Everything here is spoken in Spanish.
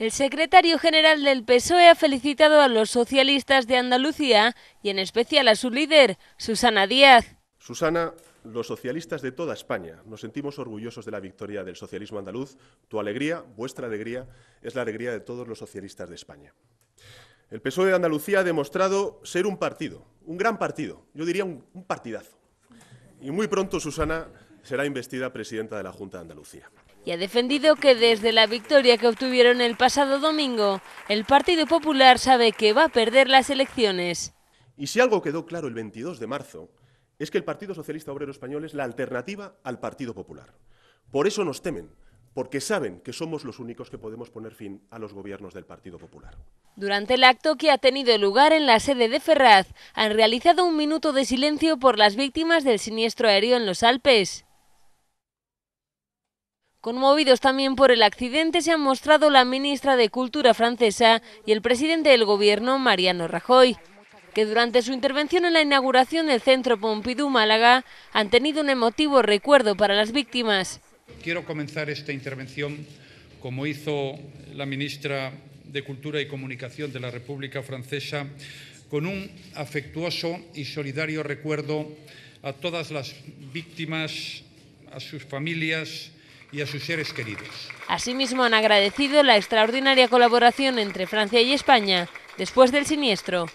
El secretario general del PSOE ha felicitado a los socialistas de Andalucía y en especial a su líder, Susana Díaz. Susana, los socialistas de toda España nos sentimos orgullosos de la victoria del socialismo andaluz. Tu alegría, vuestra alegría, es la alegría de todos los socialistas de España. El PSOE de Andalucía ha demostrado ser un partido, un gran partido, yo diría un, partidazo. Y muy pronto Susana será investida presidenta de la Junta de Andalucía y ha defendido que desde la victoria que obtuvieron el pasado domingo, el Partido Popular sabe que va a perder las elecciones. Y si algo quedó claro el 22 de marzo, es que el Partido Socialista Obrero Español es la alternativa al Partido Popular. Por eso nos temen, porque saben que somos los únicos que podemos poner fin a los gobiernos del Partido Popular. Durante el acto que ha tenido lugar en la sede de Ferraz, han realizado un minuto de silencio por las víctimas del siniestro aéreo en los Alpes. Conmovidos también por el accidente se han mostrado la ministra de Cultura francesa y el presidente del gobierno, Mariano Rajoy, que durante su intervención en la inauguración del Centro Pompidou Málaga han tenido un emotivo recuerdo para las víctimas. Quiero comenzar esta intervención como hizo la ministra de Cultura y Comunicación de la República Francesa con un afectuoso y solidario recuerdo a todas las víctimas, a sus familias, y a sus seres queridos. Asimismo, han agradecido la extraordinaria colaboración entre Francia y España después del siniestro.